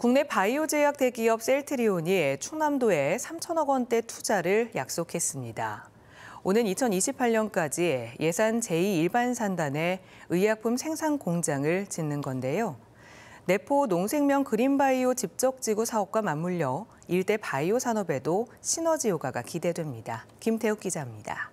국내 바이오 제약 대기업 셀트리온이 충남도에 3천억 원대 투자를 약속했습니다. 오는 2028년까지 예산 제2일반산단에 의약품 생산 공장을 짓는 건데요. 내포 농생명 그린바이오 집적지구 사업과 맞물려 일대 바이오 산업에도 시너지 효과가 기대됩니다. 김태욱 기자입니다.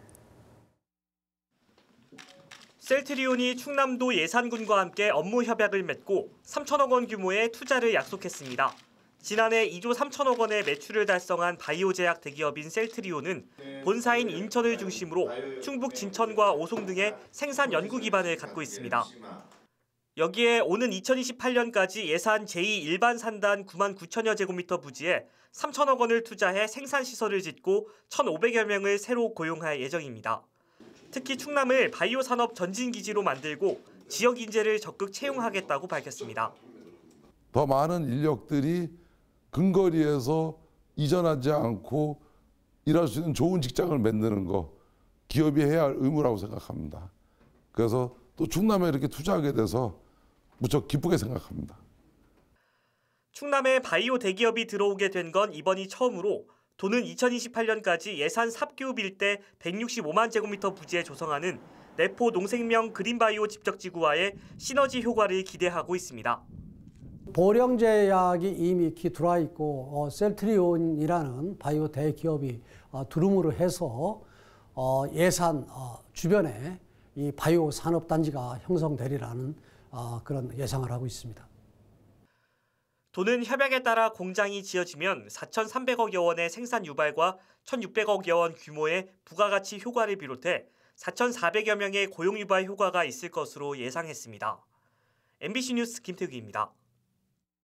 셀트리온이 충남도 예산군과 함께 업무 협약을 맺고 3천억 원 규모의 투자를 약속했습니다. 지난해 2조 3천억 원의 매출을 달성한 바이오제약 대기업인 셀트리온은 본사인 인천을 중심으로 충북 진천과 오송 등의 생산 연구 기반을 갖고 있습니다. 여기에 오는 2028년까지 예산 제2일반 산단 9만 9천여 제곱미터 부지에 3천억 원을 투자해 생산시설을 짓고 1,500여 명을 새로 고용할 예정입니다. 특히 충남을 바이오 산업 전진 기지로 만들고 지역 인재를 적극 채용하겠다고 밝혔습니다. 더 많은 인력들이 근거리에서 이전하지 않고 일할 수 있는 좋은 직장을 만드는 거 기업이 해야 할 의무라고 생각합니다. 그래서 또 충남에 이렇게 투자하게 돼서 무척 기쁘게 생각합니다. 충남에 바이오 대기업이 들어오게 된 건 이번이 처음으로 도는 2028년까지 예산 삽교읍일 대 165만 제곱미터 부지에 조성하는 내포 농생명 그린바이오 집적지구와의 시너지 효과를 기대하고 있습니다. 보령제 약이 이미 들어와 있고 어, 셀트리온이라는 바이오 대기업이 어, 두루무로 해서 어, 예산 어, 주변에 이 바이오 산업 단지가 형성되리라는 어, 그런 예상을 하고 있습니다. 도는 협약에 따라 공장이 지어지면 4,300억여 원의 생산 유발과 1,600억여 원 규모의 부가가치 효과를 비롯해 4,400여 명의 고용 유발 효과가 있을 것으로 예상했습니다. MBC 뉴스 김태규입니다.